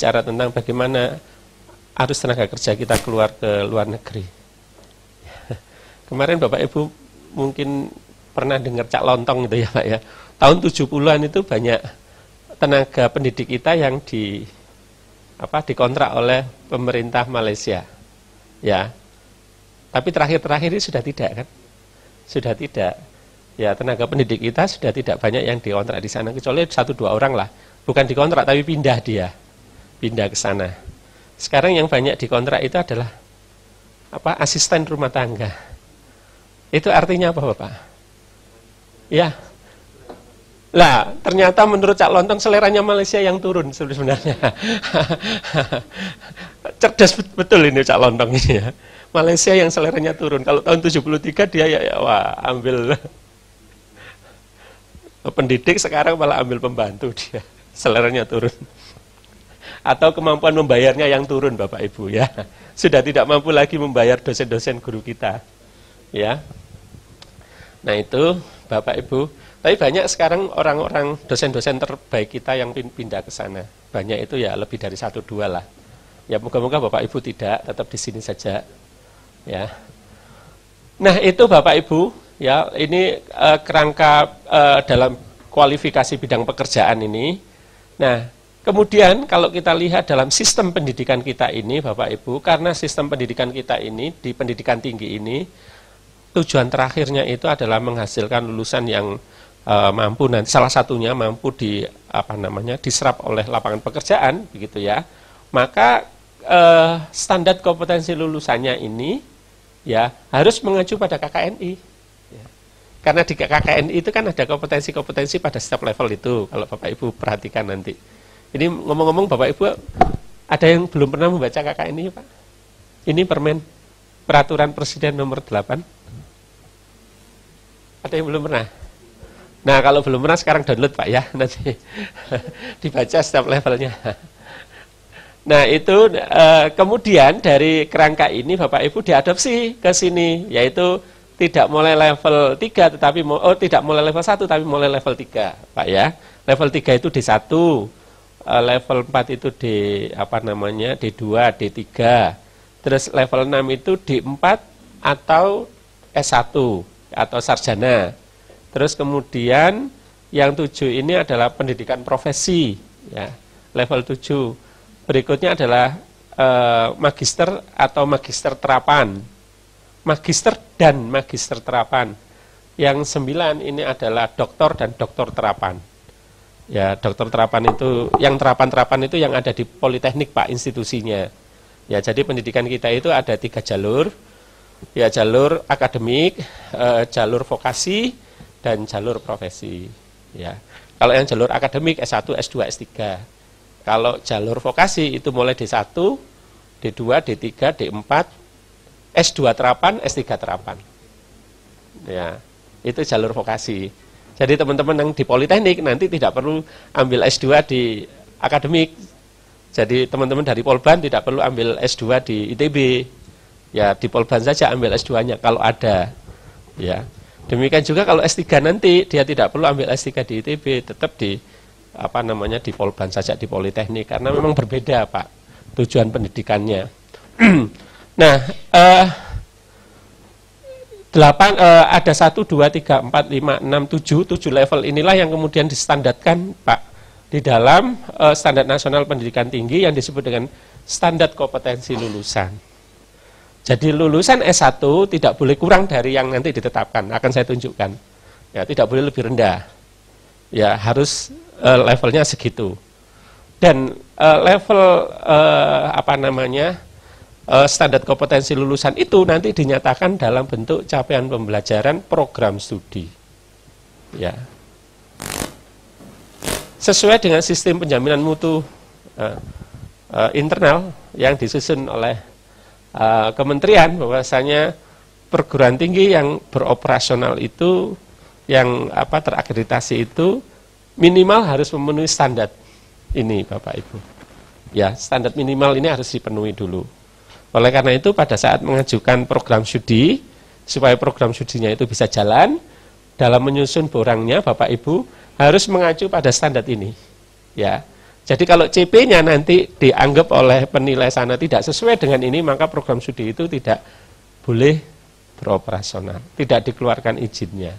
bicara tentang bagaimana arus tenaga kerja kita keluar ke luar negeri. Kemarin Bapak Ibu mungkin pernah dengar cak lontong gitu ya Pak ya. Tahun 70-an itu banyak tenaga pendidik kita yang di apa dikontrak oleh pemerintah Malaysia. Ya. Tapi terakhir-terakhir ini sudah tidak kan? Sudah tidak. Ya, tenaga pendidik kita sudah tidak banyak yang dikontrak di sana kecuali satu dua orang lah. Bukan dikontrak tapi pindah dia pindah ke sana. Sekarang yang banyak dikontrak itu adalah apa asisten rumah tangga. Itu artinya apa Bapak? Ya. Lah, ternyata menurut Cak Lontong seleranya Malaysia yang turun sebenarnya. Cerdas betul ini Cak Lontong ini ya. Malaysia yang seleranya turun. Kalau tahun 73 dia ya, ya wah ambil pendidik sekarang malah ambil pembantu dia. Seleranya turun atau kemampuan membayarnya yang turun Bapak Ibu ya. Sudah tidak mampu lagi membayar dosen-dosen guru kita. Ya. Nah, itu Bapak Ibu. Tapi banyak sekarang orang-orang dosen-dosen terbaik kita yang pindah ke sana. Banyak itu ya lebih dari satu dua lah. Ya moga-moga Bapak Ibu tidak tetap di sini saja. Ya. Nah, itu Bapak Ibu, ya ini uh, kerangka uh, dalam kualifikasi bidang pekerjaan ini. Nah, Kemudian kalau kita lihat dalam sistem pendidikan kita ini, Bapak Ibu, karena sistem pendidikan kita ini di pendidikan tinggi ini tujuan terakhirnya itu adalah menghasilkan lulusan yang e, mampu dan salah satunya mampu di apa namanya diserap oleh lapangan pekerjaan begitu ya. Maka e, standar kompetensi lulusannya ini ya harus mengacu pada KKNI. Ya. Karena di KKNI itu kan ada kompetensi-kompetensi pada setiap level itu kalau Bapak Ibu perhatikan nanti ini ngomong-ngomong Bapak Ibu, ada yang belum pernah membaca kakak ini Pak? Ini permen peraturan presiden nomor 8. Ada yang belum pernah? Nah kalau belum pernah sekarang download Pak ya, nanti dibaca setiap levelnya. Nah itu eh, kemudian dari kerangka ini Bapak Ibu diadopsi ke sini, yaitu tidak mulai level 3 tetapi oh tidak mulai level 1 tapi mulai level 3 Pak ya. Level 3 itu di 1 uh, level 4 itu D apa namanya D2, D3. Terus level 6 itu D4 atau S1 atau sarjana. Terus kemudian yang 7 ini adalah pendidikan profesi ya, level 7. Berikutnya adalah uh, magister atau magister terapan. Magister dan magister terapan. Yang 9 ini adalah doktor dan doktor terapan. Ya, dokter terapan itu yang terapan-terapan itu yang ada di Politeknik Pak institusinya. Ya, jadi pendidikan kita itu ada tiga jalur. Ya, jalur akademik, e, jalur vokasi, dan jalur profesi. Ya. Kalau yang jalur akademik S1, S2, S3. Kalau jalur vokasi itu mulai D1, D2, D3, D4, S2 terapan, S3 terapan. Ya. Itu jalur vokasi. Jadi teman-teman yang di Politeknik nanti tidak perlu ambil S2 di akademik. Jadi teman-teman dari Polban tidak perlu ambil S2 di ITB. Ya di Polban saja ambil S2-nya kalau ada. Ya. Demikian juga kalau S3 nanti dia tidak perlu ambil S3 di ITB, tetap di apa namanya di Polban saja di Politeknik karena memang berbeda, Pak. Tujuan pendidikannya. nah, eh uh, 8 uh, eh, ada 1 2 3 4 5 6 7 7 level inilah yang kemudian distandarkan Pak di dalam uh, standar nasional pendidikan tinggi yang disebut dengan standar kompetensi lulusan. Jadi lulusan S1 tidak boleh kurang dari yang nanti ditetapkan, akan saya tunjukkan. Ya, tidak boleh lebih rendah. Ya, harus uh, levelnya segitu. Dan uh, level uh, apa namanya? Eh, standar kompetensi lulusan itu nanti dinyatakan dalam bentuk capaian pembelajaran program studi. Ya. Sesuai dengan sistem penjaminan mutu uh, uh, internal yang disusun oleh uh, kementerian bahwasanya perguruan tinggi yang beroperasional itu yang apa terakreditasi itu minimal harus memenuhi standar ini Bapak Ibu. Ya, standar minimal ini harus dipenuhi dulu. Oleh karena itu pada saat mengajukan program studi supaya program studinya itu bisa jalan dalam menyusun borangnya Bapak Ibu harus mengacu pada standar ini. Ya. Jadi kalau CP-nya nanti dianggap oleh penilai sana tidak sesuai dengan ini maka program studi itu tidak boleh beroperasional, tidak dikeluarkan izinnya.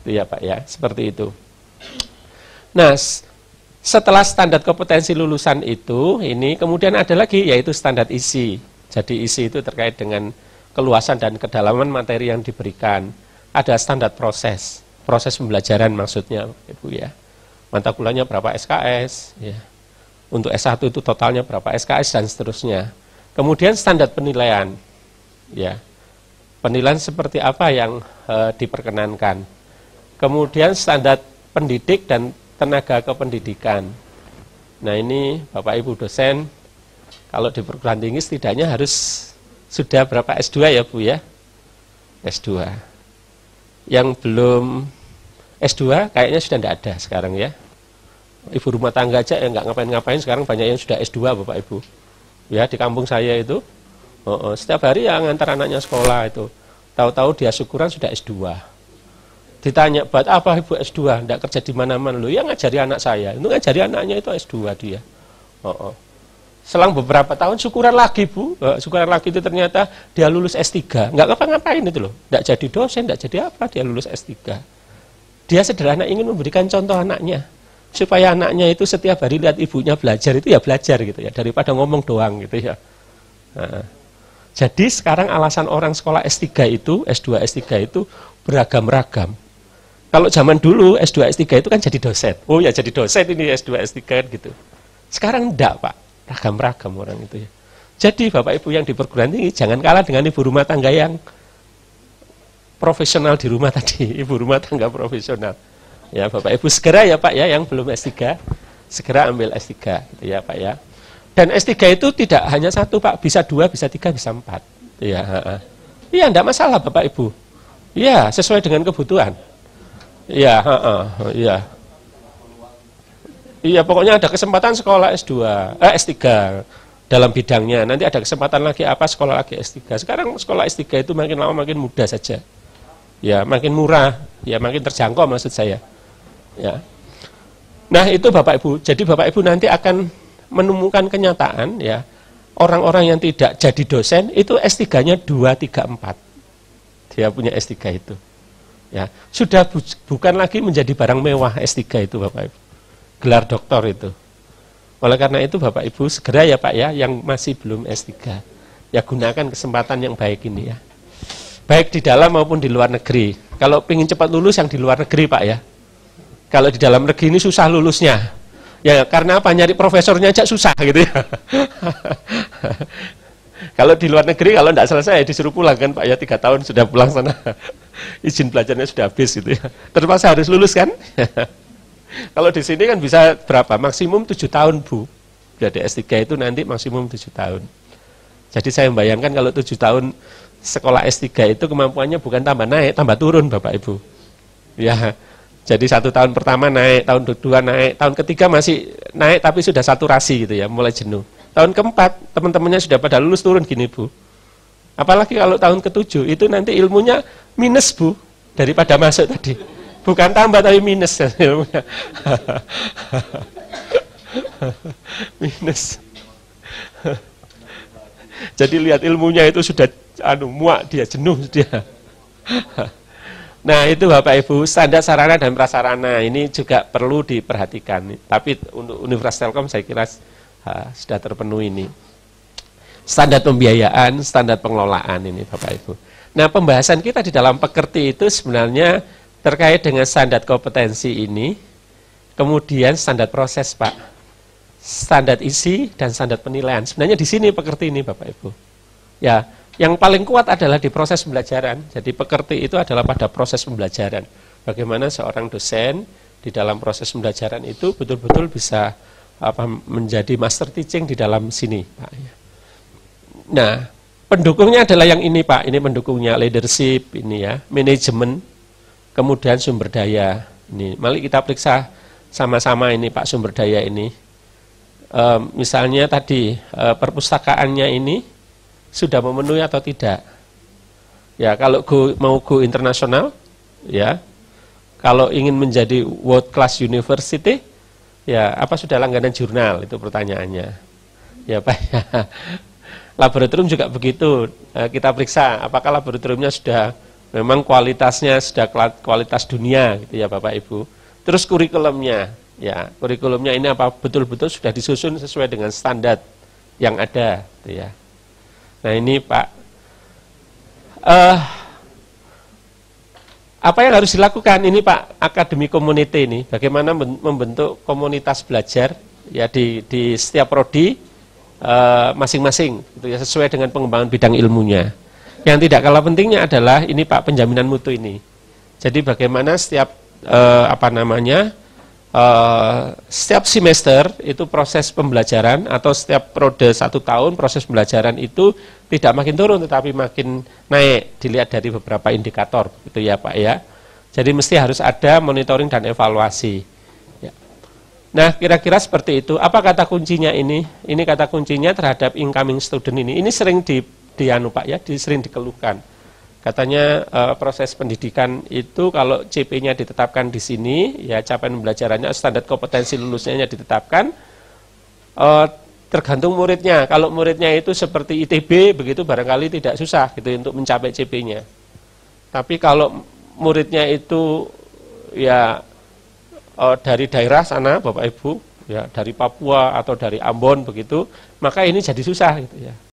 Itu ya Pak ya, seperti itu. Nah, setelah standar kompetensi lulusan itu, ini kemudian ada lagi yaitu standar isi. Jadi isi itu terkait dengan keluasan dan kedalaman materi yang diberikan. Ada standar proses, proses pembelajaran maksudnya, Ibu ya. Mata kuliahnya berapa SKS, ya. Untuk S1 itu totalnya berapa SKS dan seterusnya. Kemudian standar penilaian, ya. Penilaian seperti apa yang e, diperkenankan. Kemudian standar pendidik dan tenaga kependidikan. Nah ini Bapak Ibu dosen kalau di perguruan tinggi setidaknya harus sudah berapa S2 ya Bu ya? S2. Yang belum S2 kayaknya sudah tidak ada sekarang ya. Ibu rumah tangga aja yang nggak ngapain-ngapain sekarang banyak yang sudah S2 Bapak Ibu. Ya di kampung saya itu oh, oh, setiap hari yang antar anaknya sekolah itu. Tahu-tahu dia syukuran sudah S2. Ditanya, buat apa ibu S2? Tidak kerja di mana-mana. Loh, ya ngajari anak saya. Itu ngajari anaknya itu S2 dia. Oh, oh. Selang beberapa tahun syukuran lagi bu, nah, syukuran lagi itu ternyata dia lulus S3. Nggak apa ngapain itu loh, nggak jadi dosen, nggak jadi apa, dia lulus S3. Dia sederhana ingin memberikan contoh anaknya supaya anaknya itu setiap hari lihat ibunya belajar itu ya belajar gitu ya daripada ngomong doang gitu ya. Nah, jadi sekarang alasan orang sekolah S3 itu S2 S3 itu beragam-ragam. Kalau zaman dulu S2 S3 itu kan jadi dosen. Oh ya jadi dosen ini S2 S3 kan gitu. Sekarang enggak, Pak ragam-ragam orang itu ya. Jadi Bapak Ibu yang di perguruan tinggi jangan kalah dengan ibu rumah tangga yang profesional di rumah tadi, ibu rumah tangga profesional. Ya Bapak Ibu segera ya Pak ya yang belum S3 segera ambil S3 gitu ya Pak ya. Dan S3 itu tidak hanya satu Pak, bisa dua, bisa tiga, bisa empat. Iya, iya, tidak masalah Bapak Ibu. Iya, sesuai dengan kebutuhan. Iya, iya. Iya, pokoknya ada kesempatan sekolah S2, eh, S3 dalam bidangnya. Nanti ada kesempatan lagi apa sekolah lagi S3. Sekarang sekolah S3 itu makin lama makin mudah saja. Ya, makin murah, ya makin terjangkau maksud saya. Ya. Nah, itu Bapak Ibu. Jadi Bapak Ibu nanti akan menemukan kenyataan ya. Orang-orang yang tidak jadi dosen itu S3-nya 2 3 4. Dia punya S3 itu. Ya, sudah bu bukan lagi menjadi barang mewah S3 itu Bapak Ibu gelar doktor itu. Oleh karena itu Bapak Ibu segera ya Pak ya yang masih belum S3. Ya gunakan kesempatan yang baik ini ya. Baik di dalam maupun di luar negeri. Kalau ingin cepat lulus yang di luar negeri Pak ya. Kalau di dalam negeri ini susah lulusnya. Ya karena apa nyari profesornya aja susah gitu ya. kalau di luar negeri kalau tidak selesai disuruh pulang kan Pak ya tiga tahun sudah pulang sana. Izin belajarnya sudah habis gitu ya. Terpaksa harus lulus kan? Kalau di sini kan bisa berapa? Maksimum 7 tahun, Bu. Jadi S3 itu nanti maksimum 7 tahun. Jadi saya membayangkan kalau 7 tahun sekolah S3 itu kemampuannya bukan tambah naik, tambah turun, Bapak Ibu. Ya, jadi satu tahun pertama naik, tahun kedua naik, tahun ketiga masih naik tapi sudah saturasi gitu ya, mulai jenuh. Tahun keempat teman-temannya sudah pada lulus turun gini Bu. Apalagi kalau tahun ketujuh itu nanti ilmunya minus Bu daripada masuk tadi. Bukan tambah tapi minus. minus. Jadi lihat ilmunya itu sudah anu muak dia jenuh dia. Nah itu Bapak Ibu standar sarana dan prasarana ini juga perlu diperhatikan. Tapi untuk Universitas Telkom saya kira ha, sudah terpenuhi ini. Standar pembiayaan, standar pengelolaan ini Bapak Ibu. Nah pembahasan kita di dalam pekerti itu sebenarnya terkait dengan standar kompetensi ini, kemudian standar proses Pak, standar isi dan standar penilaian. Sebenarnya di sini pekerti ini Bapak Ibu. Ya, yang paling kuat adalah di proses pembelajaran. Jadi pekerti itu adalah pada proses pembelajaran. Bagaimana seorang dosen di dalam proses pembelajaran itu betul-betul bisa apa menjadi master teaching di dalam sini, Pak. Ya. Nah, pendukungnya adalah yang ini, Pak. Ini pendukungnya leadership ini ya, manajemen kemudian sumber daya ini mari kita periksa sama-sama ini Pak sumber daya ini e, misalnya tadi e, perpustakaannya ini sudah memenuhi atau tidak ya kalau go, mau go internasional ya kalau ingin menjadi world class university ya apa sudah langganan jurnal itu pertanyaannya ya Pak ya. laboratorium juga begitu e, kita periksa apakah laboratoriumnya sudah memang kualitasnya sudah kualitas dunia gitu ya Bapak Ibu. Terus kurikulumnya, ya kurikulumnya ini apa betul-betul sudah disusun sesuai dengan standar yang ada, gitu ya. Nah ini Pak, uh, apa yang harus dilakukan ini Pak akademi community ini? Bagaimana membentuk komunitas belajar ya di di setiap prodi eh, masing-masing, uh, gitu ya sesuai dengan pengembangan bidang ilmunya. Yang tidak kalah pentingnya adalah ini Pak penjaminan mutu ini. Jadi bagaimana setiap eh, apa namanya eh, setiap semester itu proses pembelajaran atau setiap prode satu tahun proses pembelajaran itu tidak makin turun tetapi makin naik dilihat dari beberapa indikator itu ya pak ya jadi mesti harus ada monitoring dan evaluasi ya. nah kira-kira seperti itu apa kata kuncinya ini ini kata kuncinya terhadap incoming student ini ini sering di dianu Pak ya, disering dikeluhkan. Katanya e, proses pendidikan itu kalau CP-nya ditetapkan di sini, ya capaian pembelajarannya, standar kompetensi lulusnya ditetapkan, e, tergantung muridnya. Kalau muridnya itu seperti ITB, begitu barangkali tidak susah gitu untuk mencapai CP-nya. Tapi kalau muridnya itu ya e, dari daerah sana, Bapak Ibu, ya dari Papua atau dari Ambon begitu, maka ini jadi susah gitu ya.